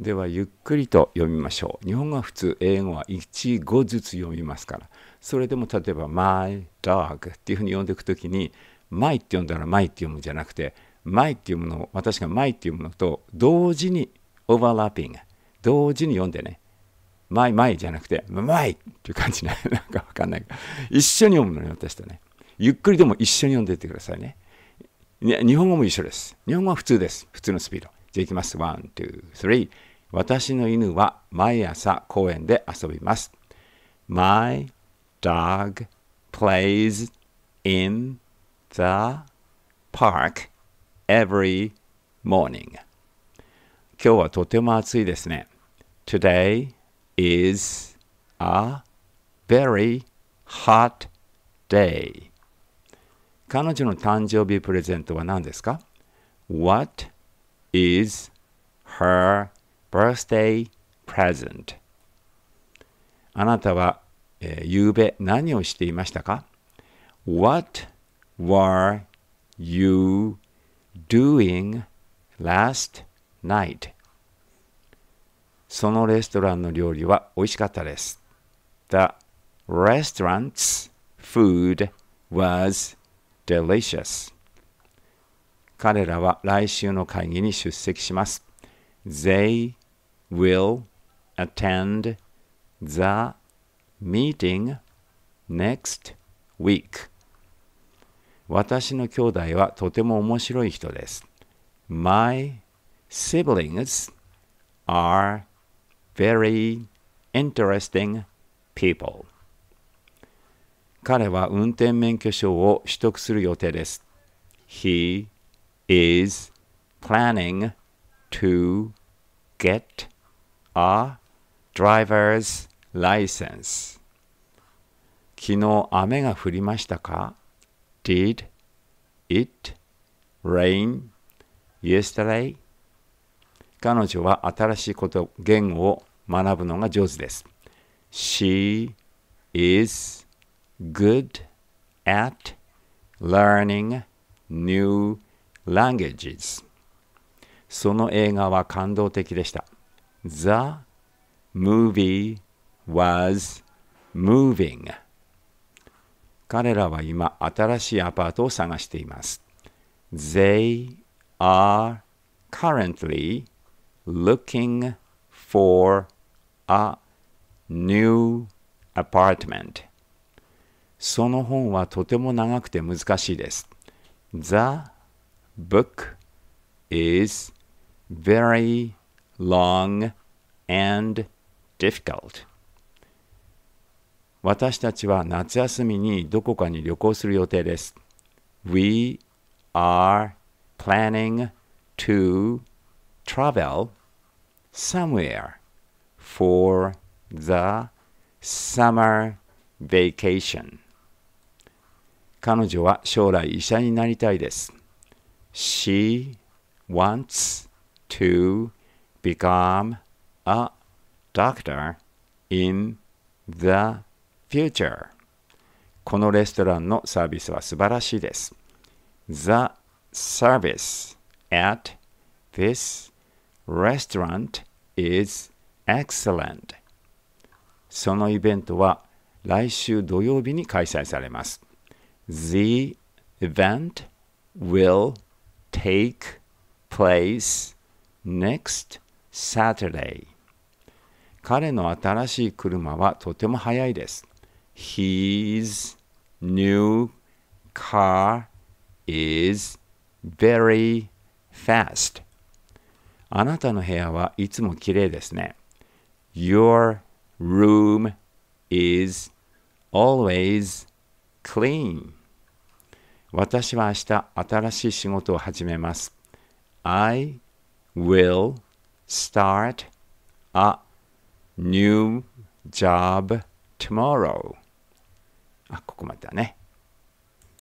ではゆっくりと読みましょう。日本語は普通、英語は1語ずつ読みますから。それでも例えば my dog っていうふうに読んでいくときに my って読んだら my って読むんじゃなくて my っていうものを私が my っていうものと同時にオーバーラッピング同時に読んでね my my じゃなくて my っていう感じね なんかわかんない一緒に読むのに私とねゆっくりでも一緒に読んでいってくださいね日本語も一緒です日本語は普通です普通のスピードじゃあいきます1 2 3私の犬は毎朝公園で遊びます。My dog plays in the park every morning. 今日はとても暑いですね。Today is a very hot day. 彼女の誕生日プレゼントは何ですか ?What is her birthday present あなたは、えー、夕べ何をしていましたか ?What were you doing last night? そのレストランの料理は美味しかったです。The restaurant's food was delicious. 彼らは来週の会議に出席します。They will attend the meeting next week. 私の兄弟はとても面白い人です。My siblings are very interesting people. 彼は運転免許証を取得する予定です。He is planning to get a driver's license 昨日雨が降りましたか ?Did it rain yesterday? 彼女は新しいこと言語を学ぶのが上手です。She is good at learning new languages. その映画は感動的でした。The movie was moving. 彼らは今、新しいアパートを探しています。They are currently looking for a new apartment. その本はとても長くて難しいです。The book is very long, and difficult. 私たちは夏休みにどこかに旅行する予定です。We are planning to travel somewhere for the summer vacation. 彼女は将来医者になりたいです。She wants to become a doctor in the future このレストランのサービスは素晴らしいです。The service at this restaurant is excellent. そのイベントは来週土曜日に開催されます。The event will take place next Saturday 彼の新しい車はとても速いです。His new car is very fast. あなたの部屋はいつもきれいですね。Your room is always clean. 私は明日新しい仕事を始めます。I will start a new job tomorrow あここまでだね